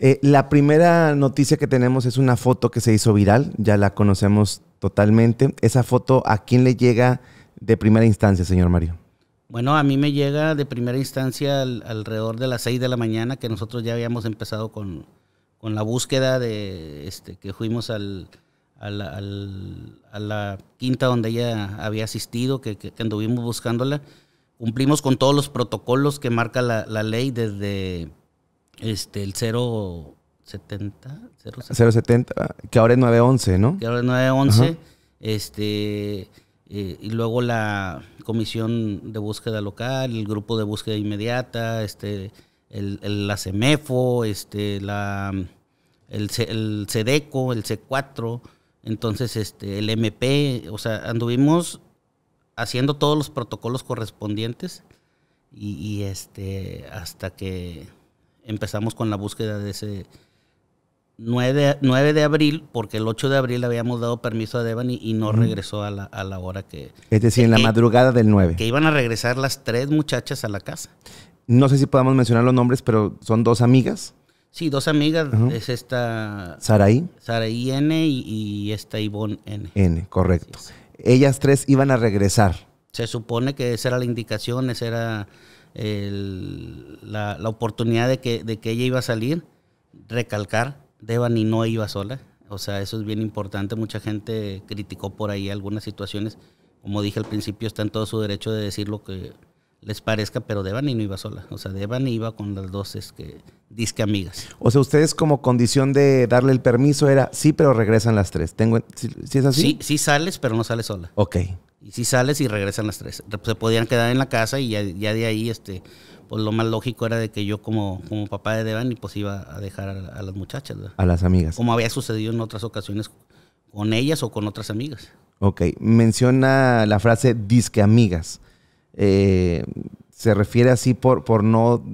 Eh, la primera noticia que tenemos es una foto que se hizo viral, ya la conocemos totalmente. Esa foto, ¿a quién le llega de primera instancia, señor Mario? Bueno, a mí me llega de primera instancia alrededor de las 6 de la mañana, que nosotros ya habíamos empezado con, la búsqueda de este, que fuimos al, a la quinta donde ella había asistido, que, anduvimos buscándola. Cumplimos con todos los protocolos que marca la ley desde este, el 070, 070. que ahora es 911, ¿no? Que ahora es 911. Este, eh, y luego la comisión de búsqueda local, el grupo de búsqueda inmediata, este, el, la CEMEFO, este, la, el, el CEDECO, el C4, entonces este, el MP, o sea, anduvimos haciendo todos los protocolos correspondientes y, y este, hasta que empezamos con la búsqueda de ese 9 de, de abril, porque el 8 de abril le habíamos dado permiso a Devani y no regresó a la, hora que... Es decir, en la madrugada del 9. Que iban a regresar las tres muchachas a la casa. No sé si podamos mencionar los nombres, pero son dos amigas. Sí, dos amigas. Es esta... Saraí. Saraí N y, esta Ivonne N. N, correcto. Ellas tres iban a regresar. Se supone que esa era la indicación, esa era la, oportunidad de que, de que ella iba a salir, recalcar, Devani no iba sola. O sea, eso es bien importante. Mucha gente criticó por ahí algunas situaciones. Como dije al principio, está en todo su derecho de decir lo que les parezca, pero Devani no iba sola. O sea, Devani iba con las dos es que, disque amigas. O sea, ustedes como condición de darle el permiso era, sí, pero regresan las tres. Tengo, si es así? Sí, sí sales, pero no sales sola. Ok. Y si sales y regresan las tres. Se podían quedar en la casa y ya, de ahí, este, pues lo más lógico era de que yo como, como papá de Devani, pues iba a dejar a, las muchachas. A las amigas. Como había sucedido en otras ocasiones con ellas o con otras amigas. Ok, menciona la frase disque amigas. Eh, ¿Se refiere así por, por no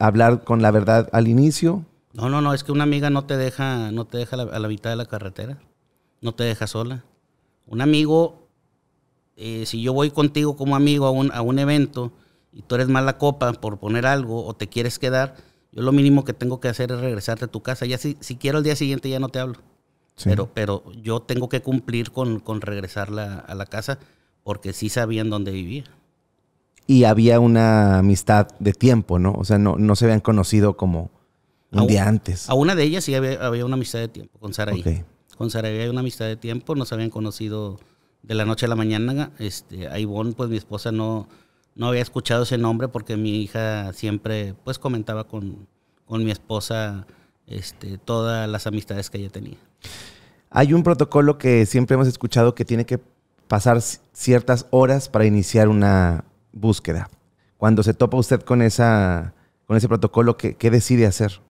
hablar con la verdad al inicio? No, no, no, es que una amiga no te deja, no te deja a la mitad de la carretera, no te deja sola. Un amigo eh, si yo voy contigo como amigo a un, a un evento y tú eres mala copa por poner algo o te quieres quedar, yo lo mínimo que tengo que hacer es regresarte a tu casa. Ya si, si quiero el día siguiente ya no te hablo. Pero, pero yo tengo que cumplir con, con regresarla a la casa porque sí sabían dónde vivía. Y había una amistad de tiempo, ¿no? O sea, no, no se habían conocido como un día antes. A una de ellas sí había, una amistad de tiempo, con Saraí. Con Saraí había una amistad de tiempo, no se habían conocido de la noche a la mañana. Este, a pues mi esposa no, no había escuchado ese nombre porque mi hija siempre pues comentaba con, mi esposa este, todas las amistades que ella tenía. Hay un protocolo que siempre hemos escuchado que tiene que pasar ciertas horas para iniciar una búsqueda. Cuando se topa usted con, esa, con ese protocolo, qué decide hacer?